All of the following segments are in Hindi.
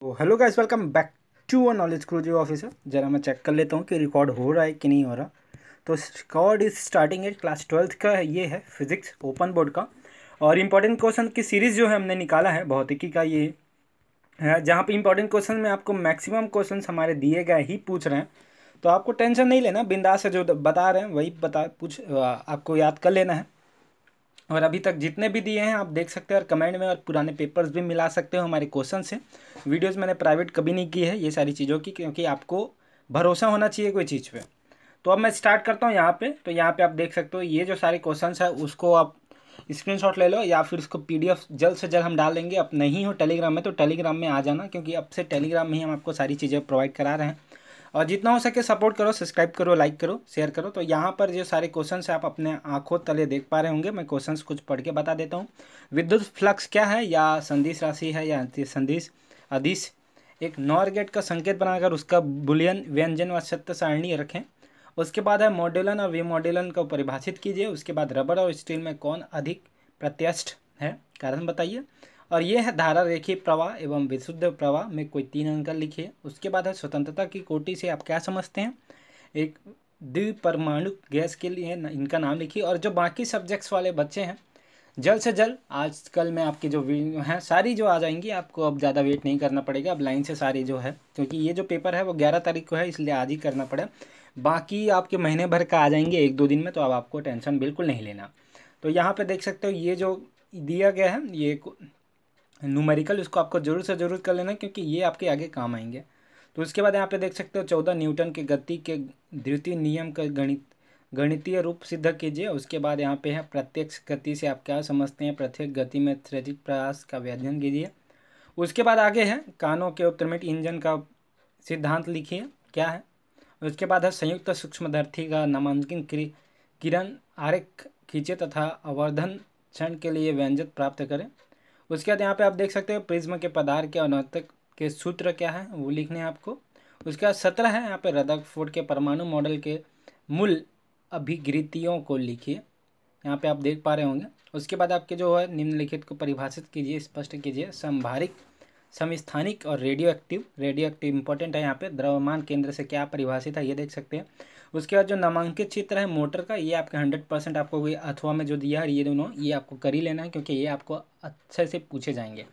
तो hello guys welcome back to a knowledge cross officer ज़रा मैं चेक कर लेता हूँ कि रिकॉर्ड हो रहा है कि नहीं हो रहा तो record is starting at class twelfth का ये है फिजिक्स ओपन बोर्ड का और इम्पॉर्टेंट क्वेश्चन की सीरीज़ जो है हमने निकाला है भौतिकी का ये है जहाँ पे इम्पॉर्टेंट क्वेश्चन में आपको मैक्सिमम क्वेश्चन हमारे दिए गए ही पूछ रहे हैं तो आपको टेंशन नहीं लेना बिंदास से जो बता रहे हैं वही बता पूछ आपको याद कर लेना है और अभी तक जितने भी दिए हैं आप देख सकते हैं और कमेंट में और पुराने पेपर्स भी मिला सकते हो हमारे क्वेश्चन से वीडियोज़ मैंने प्राइवेट कभी नहीं की है ये सारी चीज़ों की क्योंकि आपको भरोसा होना चाहिए कोई चीज़ पर तो अब मैं स्टार्ट करता हूँ यहाँ पे तो यहाँ पे आप देख सकते हो ये जो सारे क्वेश्चन है उसको आप स्क्रीनशॉट ले लो या फिर उसको पीडीएफ जल्द से जल्द हम डाल देंगे अब नहीं हो टेलीग्राम में तो टेलीग्राम में आ जाना क्योंकि अब से टेलीग्राम में ही हम आपको सारी चीज़ें प्रोवाइड करा रहे हैं और जितना हो सके सपोर्ट करो सब्सक्राइब करो लाइक करो शेयर करो तो यहाँ पर जो सारे क्वेश्चन है आप अपने आंखों तले देख पा रहे होंगे मैं क्वेश्चन कुछ पढ़ के बता देता हूँ विद्युत फ्लक्स क्या है या संदेश राशि है या संदेश अधिश एक नॉर गेट का संकेत बनाकर उसका बुलियन व्यंजन व सत्य सारणी रखें उसके बाद है मॉड्यूलन और विमॉड्यूलन को परिभाषित कीजिए उसके बाद रबड़ और स्टील में कौन अधिक प्रत्यष्ट है कारण बताइए और ये है धारा रेखीय प्रवाह एवं विशुद्ध प्रवाह में कोई तीन अंक लिखिए उसके बाद है स्वतंत्रता की कोटि से आप क्या समझते हैं एक द्विपरमाणु गैस के लिए इनका नाम लिखिए और जो बाकी सब्जेक्ट्स वाले बच्चे हैं जल्द से जल्द आजकल में आपके जो वीडियो हैं सारी जो आ जाएंगी आपको अब ज़्यादा वेट नहीं करना पड़ेगा अब लाइन से सारी जो है क्योंकि ये जो पेपर है वो ग्यारह तारीख को है इसलिए आज ही करना पड़ा बाकी आपके महीने भर का आ जाएंगे एक दो दिन में तो अब आपको टेंशन बिल्कुल नहीं लेना तो यहाँ पर देख सकते हो ये जो दिया गया है ये न्यूमेरिकल इसको आपको ज़रूर से ज़रूर कर लेना क्योंकि ये आपके आगे काम आएंगे तो उसके बाद यहाँ पे देख सकते हो चौदह न्यूटन के गति के द्वितीय नियम का गणित गणितीय रूप सिद्ध कीजिए उसके बाद यहाँ पे है प्रत्यक्ष गति से आप क्या समझते हैं प्रत्यक्ष गति में थ्रेजिक प्रयास का व्यध्यन कीजिए उसके बाद आगे है कानों के उपक्रमित इंजन का सिद्धांत लिखिए क्या है उसके बाद है संयुक्त सूक्ष्मदर्थी का नामांकन किरण आरेख खींचे तथा अवर्धन क्षण के लिए व्यंजन प्राप्त करें उसके बाद यहाँ पे आप देख सकते हो प्रिज्म के पदार्थ के अनौतक के सूत्र क्या है वो लिखने हैं आपको उसके बाद सत्रह है यहाँ पे रदक फोर्ड के परमाणु मॉडल के मूल अभिगृतियों को लिखिए यहाँ पे आप देख पा रहे होंगे उसके बाद आपके जो है निम्नलिखित को परिभाषित कीजिए स्पष्ट कीजिए संभारिक समस्थानिक और radioactive radioactive important है यहाँ पे द्रव्यमान केंद्र से क्या परिभाषित है ये देख सकते हैं उसके बाद जो नामांकित चित्र है मोटर का ये आपके हंड्रेड परसेंट आपको अथवा में जो दिया है ये दोनों ये आपको कर ही लेना है क्योंकि ये आपको अच्छे से पूछे जाएंगे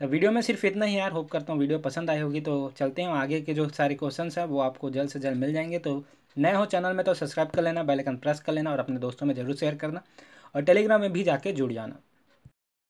तो वीडियो में सिर्फ इतना ही यार होप करता हूँ वीडियो पसंद आई होगी तो चलते हैं आगे के जो सारे क्वेश्चन है वो आपको जल्द से जल्द मिल जाएंगे तो नए हो चैनल में तो सब्सक्राइब कर लेना बेलकन प्रेस कर लेना और अपने दोस्तों में जरूर शेयर करना और टेलीग्राम में भी जाके जुड़ जाना